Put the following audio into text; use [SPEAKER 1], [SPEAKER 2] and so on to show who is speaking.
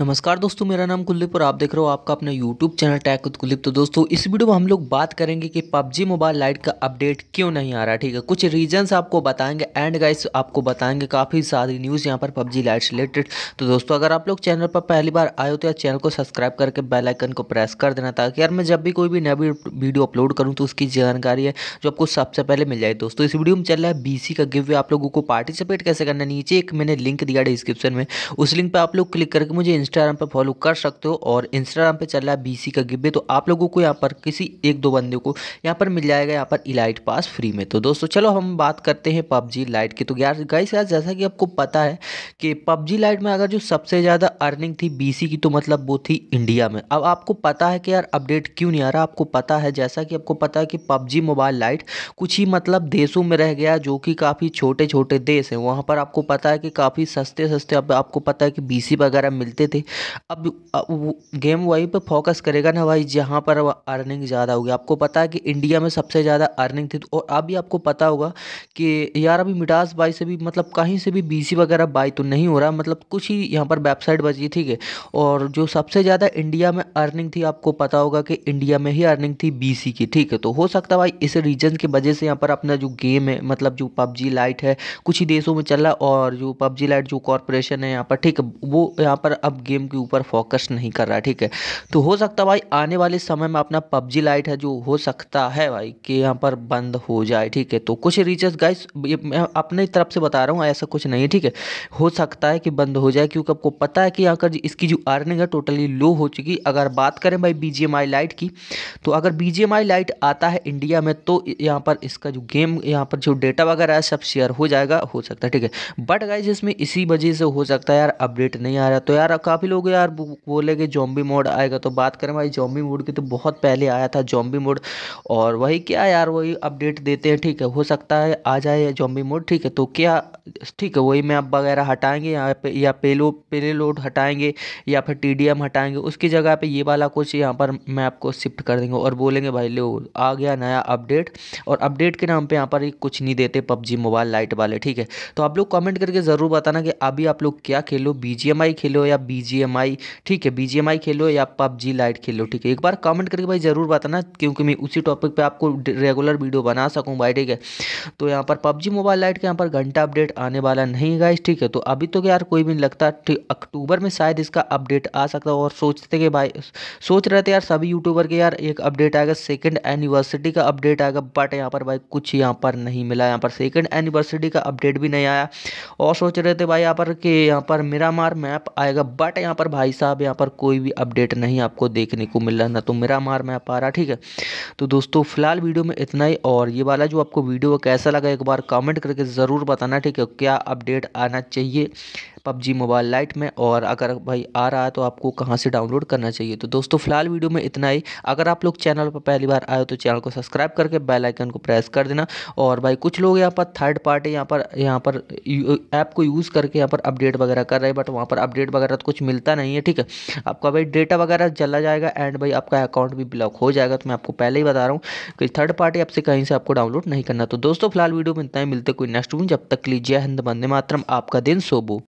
[SPEAKER 1] नमस्कार दोस्तों मेरा नाम कुलदीप और आप देख रहे हो आपका अपना YouTube channel tech with Kuldeep तो दोस्तों इस वीडियो में हम लोग बात करेंगे कि पबजी मोबाइल लाइट का अपडेट क्यों नहीं आ रहा ठीक है कुछ रीजंस आपको बताएंगे एंड गाइस आपको बताएंगे काफ़ी सारी न्यूज़ यहाँ पर पबजी लाइट से रिलेटेड तो दोस्तों अगर आप लोग चैनल पर पहली बार आए हो तो यार चैनल को सब्सक्राइब करके बेलाइकन को प्रेस कर देना ताकि यार मैं जब भी कोई भी नवी वीडियो अपलोड करूँ तो उसकी जानकारी है जो आपको सबसे पहले मिल जाए दोस्तों इस वीडियो में चल रहा है बी का गिव आप लोगों को पार्टिसिपेट कैसे करना नीचे एक मैंने लिंक दिया डिस्क्रिप्शन में उस लिंक पर आप लोग क्लिक करके मुझे इंस्टाग्राम पर फॉलो कर सकते हो और इंस्टाग्राम पे चल रहा है बीसी का गिब्बे तो आप लोगों को यहाँ पर किसी एक दो बंदे को यहाँ पर मिल जाएगा यहाँ पर इलाइट पास फ्री में तो दोस्तों चलो हम बात करते हैं पबजी लाइट की तो यार गाइस यार जैसा कि आपको पता है कि पबजी लाइट में अगर जो सबसे ज़्यादा अर्निंग थी बी की तो मतलब वो थी इंडिया में अब आपको पता है कि यार अपडेट क्यों नहीं आ रहा आपको पता है जैसा कि आपको पता है कि पबजी मोबाइल लाइट कुछ ही मतलब देशों में रह गया जो कि काफ़ी छोटे छोटे देश हैं वहाँ पर आपको पता है कि काफ़ी सस्ते सस्ते अब आपको पता है कि बी वगैरह मिलते थे सकते अब गेम वहीं पे फोकस करेगा ना भाई जहाँ पर अर्निंग ज़्यादा होगी आपको पता है कि इंडिया में सबसे ज़्यादा अर्निंग थी और अभी आपको पता होगा कि यार अभी मिडास बाई से भी मतलब कहीं से भी बी वगैरह बाई तो नहीं हो रहा मतलब कुछ ही यहाँ पर वेबसाइट बची ठीक है और जो सबसे ज़्यादा इंडिया में अर्निंग थी आपको पता होगा कि इंडिया में ही अर्निंग थी बी की ठीक है तो हो सकता है भाई इस रीजन की वजह से यहाँ पर अपना जो गेम है मतलब जो पबजी लाइट है कुछ ही देशों में चल रहा और जो पबजी लाइट जो कॉरपोरेशन है यहाँ पर ठीक वो यहाँ पर अब गेम के ऊपर फोकस नहीं कर रहा ठीक है तो हो सकता भाई आने वाले समय में अपना पबजी लाइट है जो हो सकता है भाई कि यहाँ पर बंद हो जाए ठीक है तो कुछ रीचर्स गाइस मैं अपने तरफ से बता रहा हूँ ऐसा कुछ नहीं है ठीक है हो सकता है कि बंद हो जाए क्योंकि आपको पता है कि यहाँ पर इसकी जो अर्निंग है टोटली लो हो चुकी अगर बात करें भाई बी लाइट की तो अगर बी लाइट आता है इंडिया में तो यहाँ पर इसका जो गेम यहाँ पर जो डेटा वगैरह है सब शेयर हो जाएगा हो सकता है ठीक है बट गाइज इसमें इसी वजह से हो सकता है यार अपडेट नहीं आ रहा तो यार काफ़ी लोग यार बोले कि जॉम्बी मोड आएगा तो बात करें भाई जॉम्बी मोड की तो बहुत पहले आया था जॉम्बी मोड और वही क्या यार वही अपडेट देते हैं ठीक है हो सकता है आ जाए जॉम्बी मोड ठीक है तो क्या ठीक है वही मैप वगैरह हटाएंगे यहाँ पे या पेलो पेले लोड हटाएंगे या फिर टी हटाएंगे उसकी जगह पे ये वाला कुछ यहाँ पर मैप को शिफ्ट कर देंगे और बोलेंगे भाई लो आ गया नया अपडेट और अपडेट के नाम पे यहाँ पर कुछ नहीं देते पबजी मोबाइल लाइट वाले ठीक है तो आप लोग कमेंट करके ज़रूर बताना कि अभी आप लोग क्या खेलो बी खेलो या बी बीजीएमआई आई ठीक है बीजीएमआई आई खेलो या पबजी लाइट खेलो ठीक है एक बार कमेंट करके भाई ज़रूर बताना क्योंकि मैं उसी टॉपिक पे आपको रेगुलर वीडियो बना सकूँ भाई ठीक है तो यहाँ पर पबजी मोबाइल लाइट के यहाँ पर घंटा अपडेट आने वाला नहीं है ठीक है तो अभी तो यार कोई भी नहीं लगता अक्टूबर में शायद इसका अपडेट आ सकता है और सोचते कि भाई सोच रहे थे यार सभी यूट्यूबर के यार एक अपडेट आएगा सेकेंड एनिवर्सिटी का अपडेट आएगा बट यहाँ पर भाई कुछ यहाँ पर नहीं मिला यहाँ पर सेकेंड एनिवर्सिटी का अपडेट भी नहीं आया और सोच रहे थे भाई यहाँ पर कि यहाँ पर मेरा मार मैप आएगा बट बट यहाँ पर भाई साहब यहाँ पर कोई भी अपडेट नहीं आपको देखने को मिल रहा ना तो मेरा मार मैं पा रहा ठीक है तो दोस्तों फिलहाल वीडियो में इतना ही और ये वाला जो आपको वीडियो कैसा लगा एक बार कमेंट करके ज़रूर बताना ठीक है क्या अपडेट आना चाहिए पबजी मोबाइल लाइट में और अगर भाई आ रहा है तो आपको कहाँ से डाउनलोड करना चाहिए तो दोस्तों फिलहाल वीडियो में इतना ही अगर आप लोग चैनल पर पहली बार आए हो तो चैनल को सब्सक्राइब करके बेल आइकन को प्रेस कर देना और भाई कुछ लोग यहाँ पर थर्ड पार्टी यहाँ पर यहाँ पर ऐप को यूज़ करके यहाँ पर अपडेट वगैरह कर रहे हैं बट वहाँ पर अपडेट वगैरह तो कुछ मिलता नहीं है ठीक है आपका भाई डेटा वगैरह चला जाएगा एंड भाई आपका अकाउंट भी ब्लॉक हो जाएगा तो मैं आपको पहले ही बता रहा हूँ कि थर्ड पार्टी आपसे कहीं से आपको डाउनलोड नहीं करना तो दोस्तों फिलहाल वीडियो में इतना ही मिलते कोई नेक्स्ट जब तक लीजिए हिंद बंदे मातरम आपका दिन सोबो